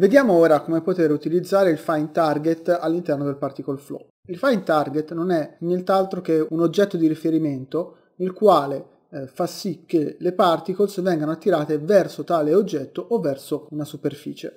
Vediamo ora come poter utilizzare il find target all'interno del particle flow. Il find target non è nient'altro che un oggetto di riferimento il quale eh, fa sì che le particles vengano attirate verso tale oggetto o verso una superficie.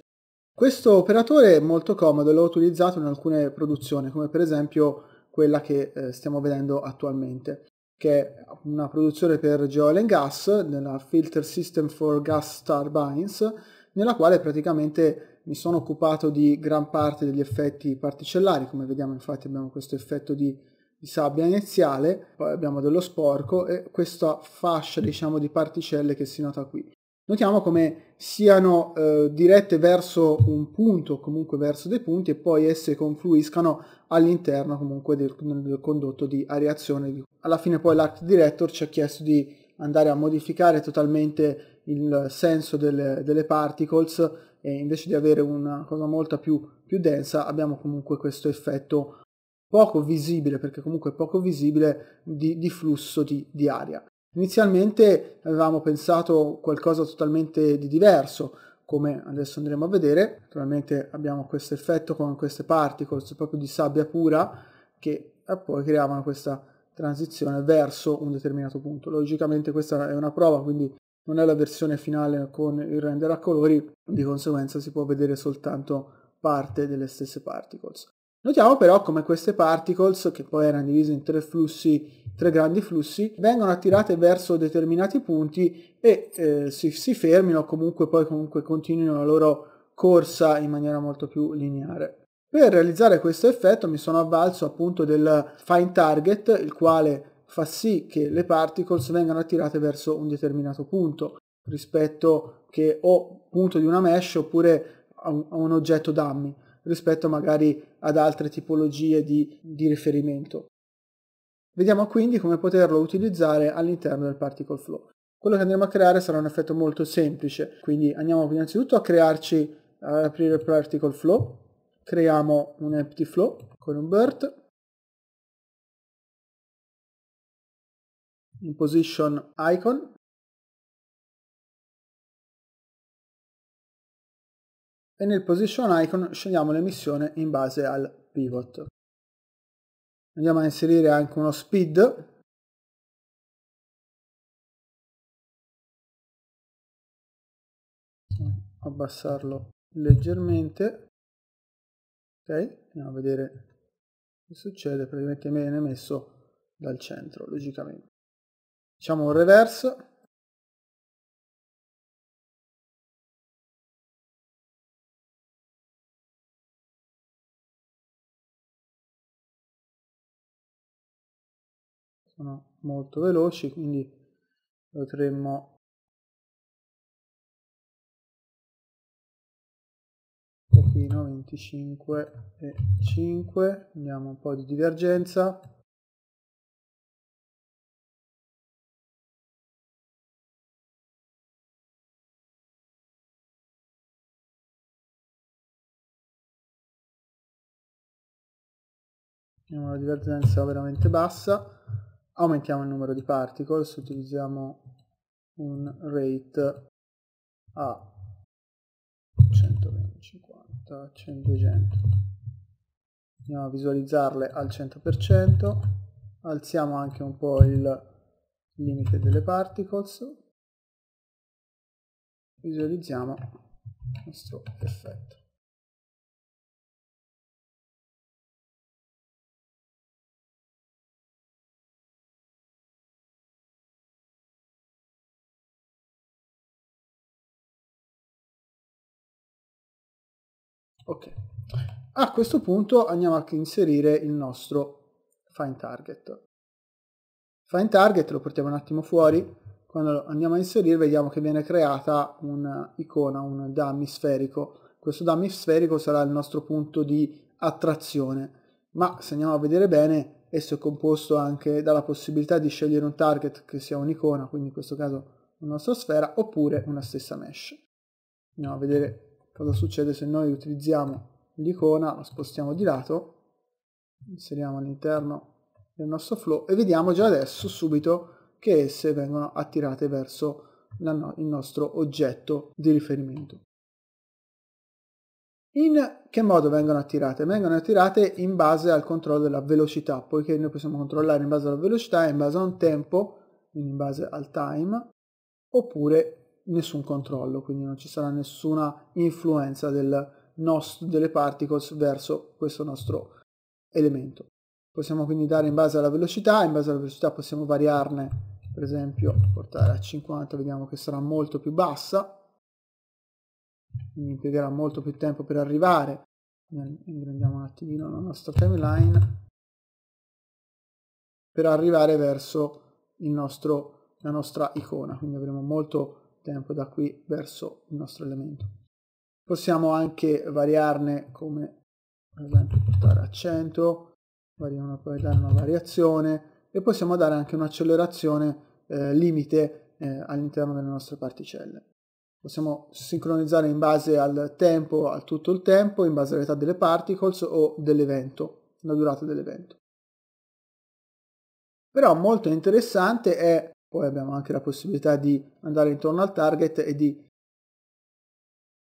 Questo operatore è molto comodo e l'ho utilizzato in alcune produzioni, come per esempio quella che eh, stiamo vedendo attualmente, che è una produzione per Geoil Gas, nella Filter System for Gas Turbines, nella quale praticamente mi sono occupato di gran parte degli effetti particellari, come vediamo infatti abbiamo questo effetto di, di sabbia iniziale, poi abbiamo dello sporco e questa fascia diciamo di particelle che si nota qui. Notiamo come siano eh, dirette verso un punto, comunque verso dei punti, e poi esse confluiscano all'interno comunque del, del condotto di ariazione. Alla fine poi l'art director ci ha chiesto di andare a modificare totalmente il senso delle, delle particles e invece di avere una cosa molto più, più densa abbiamo comunque questo effetto poco visibile, perché comunque poco visibile, di, di flusso di, di aria. Inizialmente avevamo pensato qualcosa totalmente di diverso, come adesso andremo a vedere. Naturalmente abbiamo questo effetto con queste particles proprio di sabbia pura che ah, poi creavano questa transizione verso un determinato punto. Logicamente questa è una prova, quindi non è la versione finale con il render a colori, di conseguenza si può vedere soltanto parte delle stesse particles. Notiamo però come queste particles, che poi erano divise in tre flussi, tre grandi flussi, vengono attirate verso determinati punti e eh, si, si fermino, comunque poi comunque continuino la loro corsa in maniera molto più lineare. Per realizzare questo effetto mi sono avvalso appunto del Find Target, il quale fa sì che le particles vengano attirate verso un determinato punto rispetto che o punto di una mesh oppure a un, oggetto dummy rispetto magari ad altre tipologie di, di riferimento. Vediamo quindi come poterlo utilizzare all'interno del particle flow. Quello che andremo a creare sarà un effetto molto semplice, quindi andiamo innanzitutto a crearci, ad aprire il particle flow, creiamo un empty flow con un BERT in position icon e nel position icon scegliamo l'emissione in base al pivot. Andiamo a inserire anche uno speed abbassarlo leggermente ok andiamo a vedere che succede praticamente me ne messo dal centro logicamente facciamo un reverse sono molto veloci quindi potremmo 25 e 5, andiamo un po' di divergenza. Abbiamo una divergenza veramente bassa. Aumentiamo il numero di particles, utilizziamo un rate a 125. 80, 100, 200. Andiamo a visualizzarle al 100%. Alziamo anche un po' il limite delle particles. Visualizziamo il nostro effetto. Ok. A questo punto andiamo a inserire il nostro find target. Find target lo portiamo un attimo fuori. Quando andiamo a inserire vediamo che viene creata un'icona, un dummy sferico. Questo dummy sferico sarà il nostro punto di attrazione. Ma se andiamo a vedere bene, esso è composto anche dalla possibilità di scegliere un target che sia un'icona, quindi in questo caso una nostra sfera, oppure una stessa mesh. Andiamo a vedere cosa succede se noi utilizziamo l'icona, la spostiamo di lato, inseriamo all'interno del nostro flow e vediamo già adesso subito che esse vengono attirate verso il nostro oggetto di riferimento. In che modo vengono attirate? Vengono attirate in base al controllo della velocità, poiché noi possiamo controllare in base alla velocità, in base a un tempo, quindi in base al time, oppure nessun controllo, quindi non ci sarà nessuna influenza del nostro, delle particles verso questo nostro elemento. Possiamo quindi dare in base alla velocità, in base alla velocità possiamo variarne, per esempio portare a 50, vediamo che sarà molto più bassa, quindi impiegherà molto più tempo per arrivare. Ingrandiamo un attimino la nostra timeline per arrivare verso il nostro, la nostra icona, quindi avremo molto tempo da qui verso il nostro elemento. Possiamo anche variarne come ad esempio portare a 100, poi dare una variazione e possiamo dare anche un'accelerazione eh, limite eh, all'interno delle nostre particelle. Possiamo sincronizzare in base al tempo, a tutto il tempo, in base all'età delle particles o dell'evento, la durata dell'evento. Però molto interessante è poi abbiamo anche la possibilità di andare intorno al target e di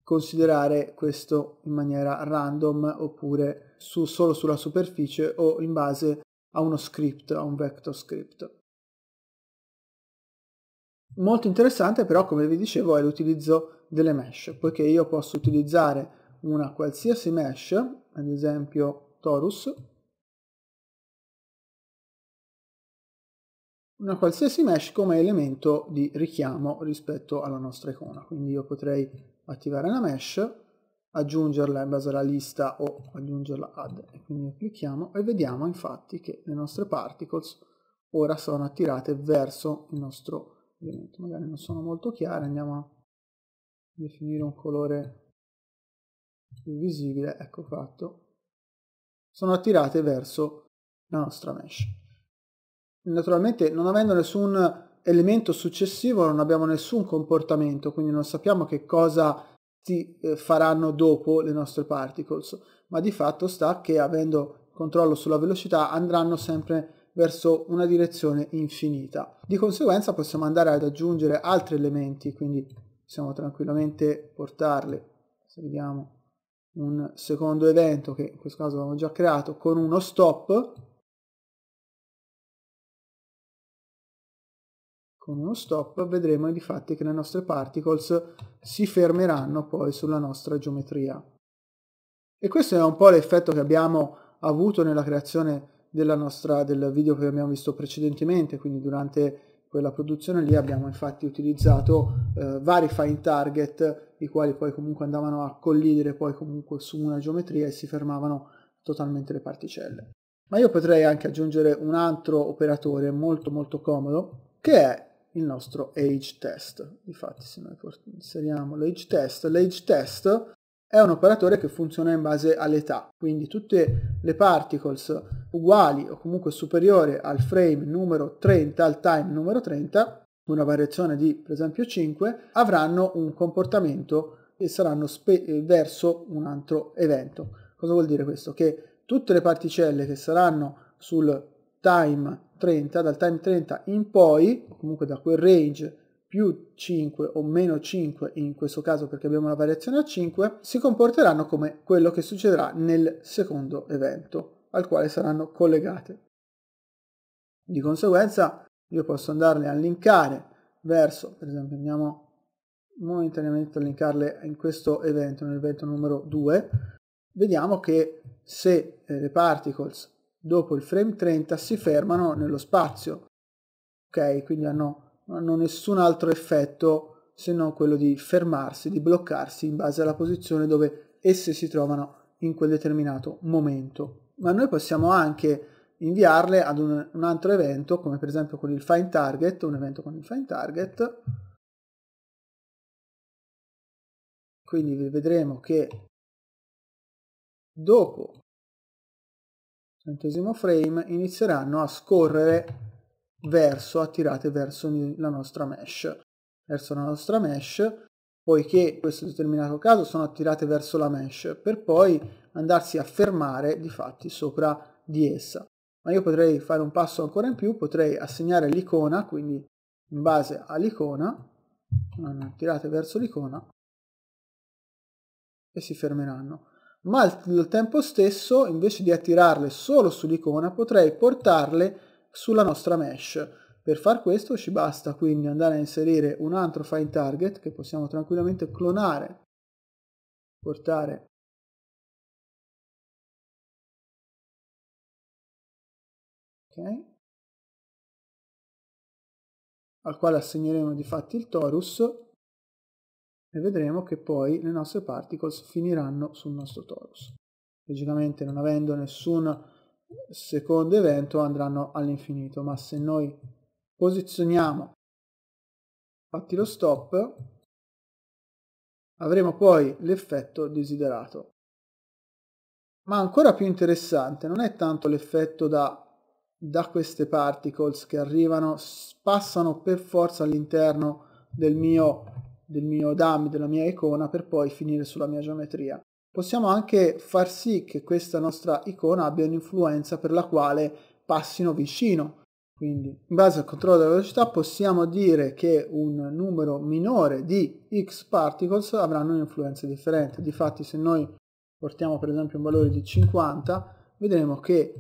considerare questo in maniera random oppure su, solo sulla superficie o in base a uno script, a un vector script. Molto interessante però come vi dicevo è l'utilizzo delle mesh, poiché io posso utilizzare una qualsiasi mesh, ad esempio Torus, una qualsiasi mesh come elemento di richiamo rispetto alla nostra icona. Quindi io potrei attivare la mesh, aggiungerla in base alla lista o aggiungerla add. E quindi clicchiamo e vediamo infatti che le nostre particles ora sono attirate verso il nostro elemento. Magari non sono molto chiare, andiamo a definire un colore più visibile, ecco fatto. Sono attirate verso la nostra mesh. Naturalmente non avendo nessun elemento successivo non abbiamo nessun comportamento, quindi non sappiamo che cosa ti eh, faranno dopo le nostre particles, ma di fatto sta che avendo controllo sulla velocità andranno sempre verso una direzione infinita. Di conseguenza possiamo andare ad aggiungere altri elementi, quindi possiamo tranquillamente portarle, se vediamo un secondo evento che in questo caso abbiamo già creato, con uno stop, con uno stop vedremo di fatti che le nostre particles si fermeranno poi sulla nostra geometria. E questo è un po' l'effetto che abbiamo avuto nella creazione nostra, del video che abbiamo visto precedentemente, quindi durante quella produzione lì abbiamo infatti utilizzato eh, vari fine target, i quali poi comunque andavano a collidere poi comunque su una geometria e si fermavano totalmente le particelle. Ma io potrei anche aggiungere un altro operatore molto molto comodo, che è il nostro age test. Infatti se noi inseriamo l'age test, l'age test è un operatore che funziona in base all'età, quindi tutte le particles uguali o comunque superiori al frame numero 30, al time numero 30, una variazione di per esempio 5, avranno un comportamento e saranno eh, verso un altro evento. Cosa vuol dire questo? Che tutte le particelle che saranno sul time 30, dal time 30 in poi, comunque da quel range più 5 o meno 5 in questo caso perché abbiamo una variazione a 5, si comporteranno come quello che succederà nel secondo evento al quale saranno collegate. Di conseguenza io posso andarle a linkare verso, per esempio andiamo momentaneamente a linkarle in questo evento, nell'evento numero 2, vediamo che se eh, le particles dopo il frame 30 si fermano nello spazio. Ok, quindi hanno, hanno nessun altro effetto se non quello di fermarsi, di bloccarsi in base alla posizione dove esse si trovano in quel determinato momento. Ma noi possiamo anche inviarle ad un, un altro evento, come per esempio con il find target, un evento con il find target. Quindi vedremo che dopo centesimo frame inizieranno a scorrere verso, attirate verso la nostra mesh, verso la nostra mesh, poiché in questo determinato caso sono attirate verso la mesh, per poi andarsi a fermare di fatti sopra di essa. Ma io potrei fare un passo ancora in più, potrei assegnare l'icona, quindi in base all'icona, attirate verso l'icona, e si fermeranno ma al tempo stesso invece di attirarle solo sull'icona potrei portarle sulla nostra mesh. Per far questo ci basta quindi andare a inserire un altro file target che possiamo tranquillamente clonare, portare okay. al quale assegneremo di fatti il torus e vedremo che poi le nostre particles finiranno sul nostro torus. Logicamente non avendo nessun secondo evento andranno all'infinito, ma se noi posizioniamo fatti lo stop avremo poi l'effetto desiderato. Ma ancora più interessante non è tanto l'effetto da, da queste particles che arrivano, passano per forza all'interno del mio del mio DAM, della mia icona, per poi finire sulla mia geometria. Possiamo anche far sì che questa nostra icona abbia un'influenza per la quale passino vicino. Quindi, in base al controllo della velocità, possiamo dire che un numero minore di x particles avranno un'influenza differente. Difatti, se noi portiamo per esempio un valore di 50, vedremo che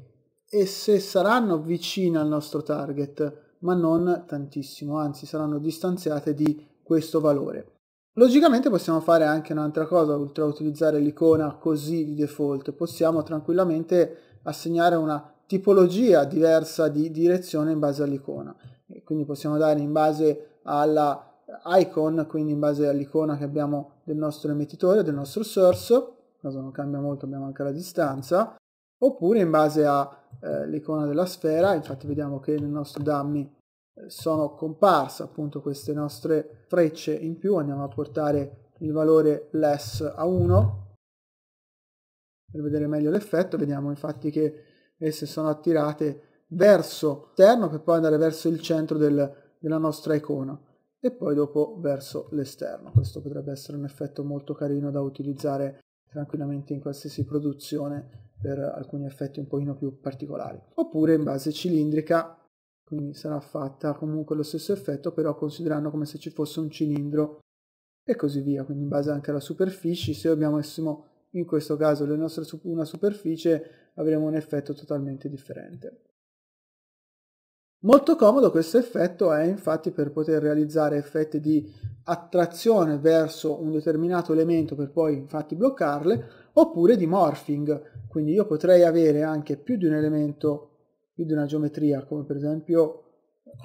esse saranno vicine al nostro target, ma non tantissimo, anzi saranno distanziate di questo valore. Logicamente possiamo fare anche un'altra cosa, oltre a utilizzare l'icona così di default, possiamo tranquillamente assegnare una tipologia diversa di direzione in base all'icona. quindi possiamo dare in base alla icon, quindi in base all'icona che abbiamo del nostro emettitore, del nostro source, cosa non cambia molto, abbiamo anche la distanza, oppure in base all'icona eh, della sfera, infatti vediamo che nel nostro dummy eh, sono comparse appunto queste nostre frecce in più, andiamo a portare il valore less a 1 per vedere meglio l'effetto, vediamo infatti che esse sono attirate verso l'esterno per poi andare verso il centro del, della nostra icona e poi dopo verso l'esterno. Questo potrebbe essere un effetto molto carino da utilizzare tranquillamente in qualsiasi produzione per alcuni effetti un pochino più particolari. Oppure in base cilindrica quindi sarà fatta comunque lo stesso effetto però considerando come se ci fosse un cilindro e così via quindi in base anche alla superficie se abbiamo in questo caso le nostre, una superficie avremo un effetto totalmente differente Molto comodo questo effetto è infatti per poter realizzare effetti di attrazione verso un determinato elemento per poi infatti bloccarle, oppure di morphing, quindi io potrei avere anche più di un elemento più di una geometria, come per esempio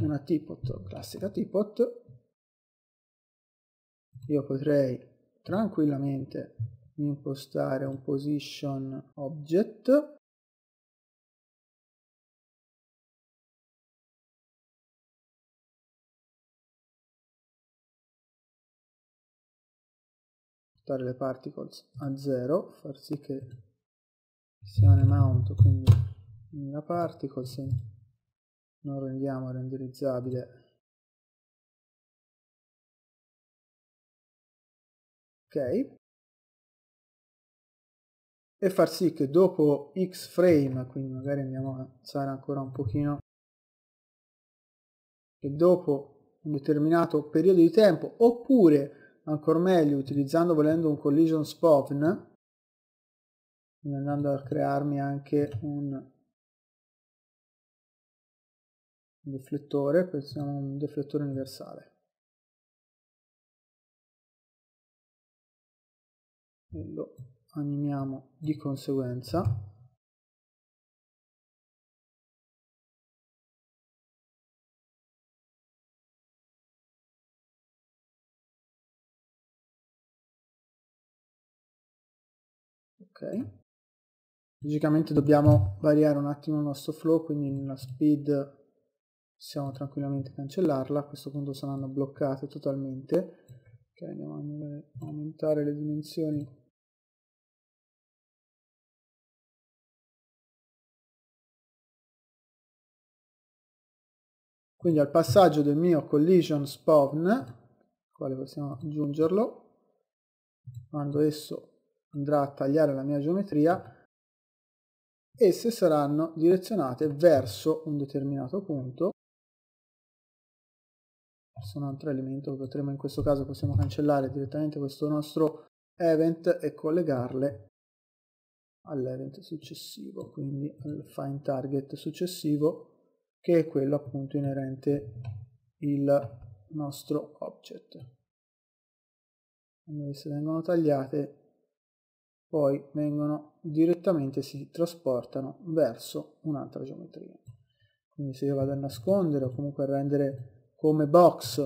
una teapot, classica teapot, io potrei tranquillamente impostare un position object portare le particles a 0 far sì che siano mount quindi particle se non rendiamo renderizzabile ok e far sì che dopo x frame quindi magari andiamo a alzare ancora un pochino che dopo un determinato periodo di tempo oppure ancora meglio utilizzando volendo un collision spawn andando a crearmi anche un un deflettore, pensiamo a un deflettore universale. E lo animiamo di conseguenza. Ok. Logicamente dobbiamo variare un attimo il nostro flow, quindi la speed possiamo tranquillamente cancellarla, a questo punto saranno bloccate totalmente. Ok, andiamo a aumentare le dimensioni quindi al passaggio del mio collision spawn quale possiamo aggiungerlo quando esso andrà a tagliare la mia geometria esse saranno direzionate verso un determinato punto questo un altro elemento che potremmo in questo caso possiamo cancellare direttamente questo nostro event e collegarle all'event successivo quindi al find target successivo che è quello appunto inerente il nostro object quindi se vengono tagliate poi vengono direttamente si trasportano verso un'altra geometria quindi se io vado a nascondere o comunque a rendere come box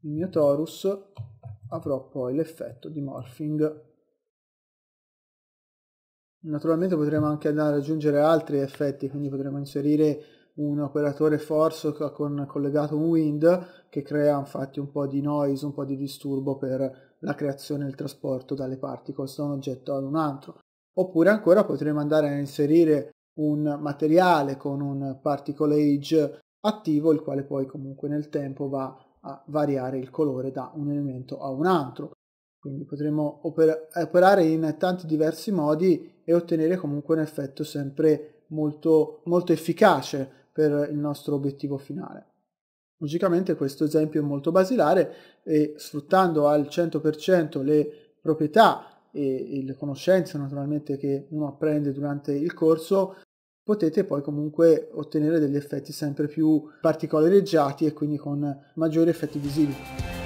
il mio torus avrò poi l'effetto di morphing naturalmente potremo anche andare ad aggiungere altri effetti quindi potremo inserire un operatore force con collegato un wind che crea infatti un po' di noise un po' di disturbo per la creazione e il trasporto dalle particles da un oggetto ad un altro oppure ancora potremo andare a inserire un materiale con un particle age attivo, il quale poi comunque nel tempo va a variare il colore da un elemento a un altro. Quindi potremo oper- operare in tanti diversi modi e ottenere comunque un effetto sempre molto, molto efficace per il nostro obiettivo finale. Logicamente questo esempio è molto basilare e sfruttando al 100% le proprietà e, le conoscenze naturalmente che uno apprende durante il corso potete poi comunque ottenere degli effetti sempre più particolareggiati e quindi con maggiori effetti visivi.